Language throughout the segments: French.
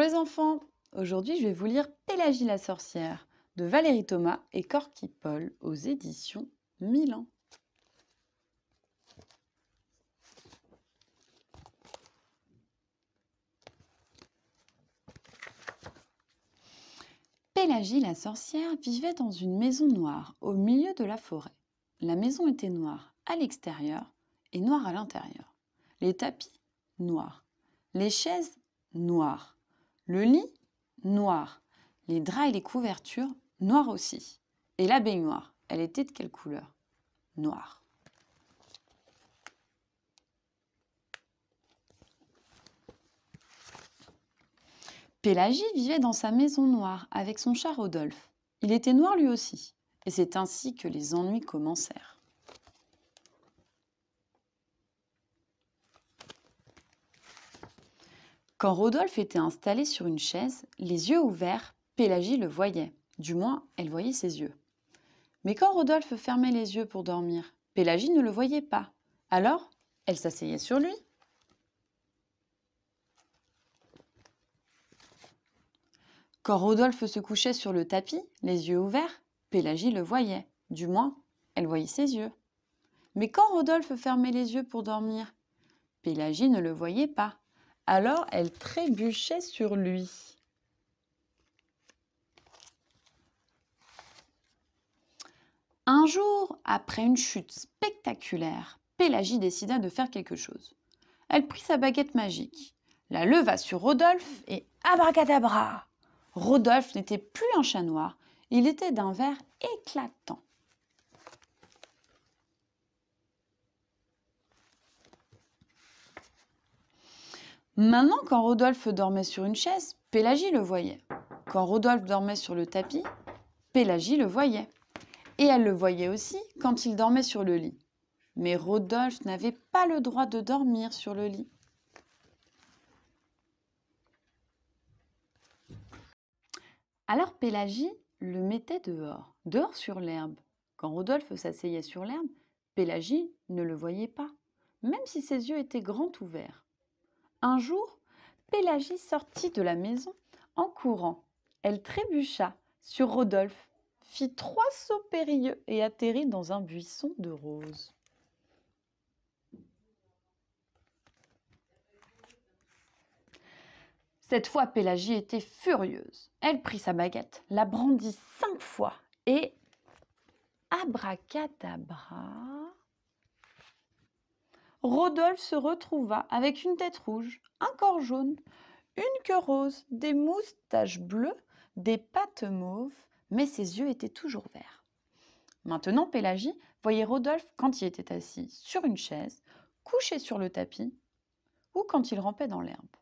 Bonjour les enfants Aujourd'hui, je vais vous lire Pélagie la sorcière de Valérie Thomas et Corky Paul aux éditions Milan. Pélagie la sorcière vivait dans une maison noire au milieu de la forêt. La maison était noire à l'extérieur et noire à l'intérieur. Les tapis, noirs. Les chaises, noires. Le lit, noir. Les draps et les couvertures, noirs aussi. Et la baignoire, elle était de quelle couleur Noire. Pélagie vivait dans sa maison noire avec son chat Rodolphe. Il était noir lui aussi, et c'est ainsi que les ennuis commencèrent. Quand Rodolphe était installé sur une chaise, les yeux ouverts, Pélagie le voyait. Du moins, elle voyait ses yeux. Mais quand Rodolphe fermait les yeux pour dormir, Pélagie ne le voyait pas. Alors, elle s'asseyait sur lui. Quand Rodolphe se couchait sur le tapis, les yeux ouverts, Pélagie le voyait. Du moins, elle voyait ses yeux. Mais quand Rodolphe fermait les yeux pour dormir, Pélagie ne le voyait pas. Alors elle trébuchait sur lui. Un jour, après une chute spectaculaire, Pélagie décida de faire quelque chose. Elle prit sa baguette magique, la leva sur Rodolphe et abracadabra Rodolphe n'était plus un chat noir, il était d'un vert éclatant. Maintenant, quand Rodolphe dormait sur une chaise, Pélagie le voyait. Quand Rodolphe dormait sur le tapis, Pélagie le voyait. Et elle le voyait aussi quand il dormait sur le lit. Mais Rodolphe n'avait pas le droit de dormir sur le lit. Alors Pélagie le mettait dehors, dehors sur l'herbe. Quand Rodolphe s'asseyait sur l'herbe, Pélagie ne le voyait pas, même si ses yeux étaient grands ouverts. Un jour, Pélagie sortit de la maison en courant. Elle trébucha sur Rodolphe, fit trois sauts périlleux et atterrit dans un buisson de roses. Cette fois, Pélagie était furieuse. Elle prit sa baguette, la brandit cinq fois et abracadabra. Rodolphe se retrouva avec une tête rouge, un corps jaune, une queue rose, des moustaches bleues, des pattes mauves, mais ses yeux étaient toujours verts. Maintenant, Pélagie voyait Rodolphe quand il était assis sur une chaise, couché sur le tapis, ou quand il rampait dans l'herbe.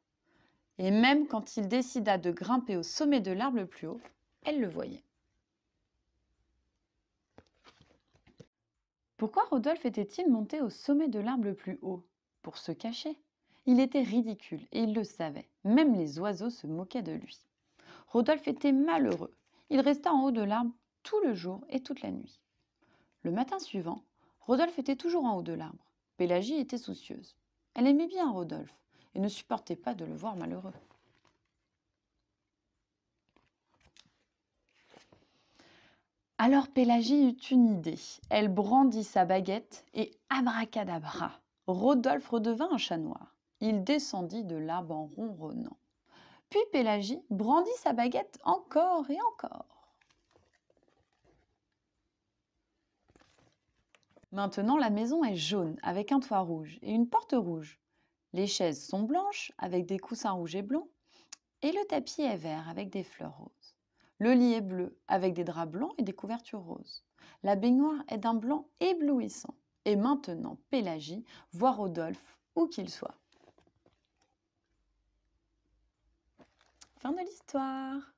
Et même quand il décida de grimper au sommet de l'arbre le plus haut, elle le voyait. Pourquoi Rodolphe était-il monté au sommet de l'arbre le plus haut Pour se cacher. Il était ridicule et il le savait. Même les oiseaux se moquaient de lui. Rodolphe était malheureux. Il resta en haut de l'arbre tout le jour et toute la nuit. Le matin suivant, Rodolphe était toujours en haut de l'arbre. Pélagie était soucieuse. Elle aimait bien Rodolphe et ne supportait pas de le voir malheureux. Alors Pélagie eut une idée. Elle brandit sa baguette et abracadabra, Rodolphe redevint un chat noir. Il descendit de l'arbre en ronronnant. Puis Pélagie brandit sa baguette encore et encore. Maintenant, la maison est jaune avec un toit rouge et une porte rouge. Les chaises sont blanches avec des coussins rouges et blancs et le tapis est vert avec des fleurs roses. Le lit est bleu avec des draps blancs et des couvertures roses. La baignoire est d'un blanc éblouissant. Et maintenant, Pélagie voit Rodolphe où qu'il soit. Fin de l'histoire.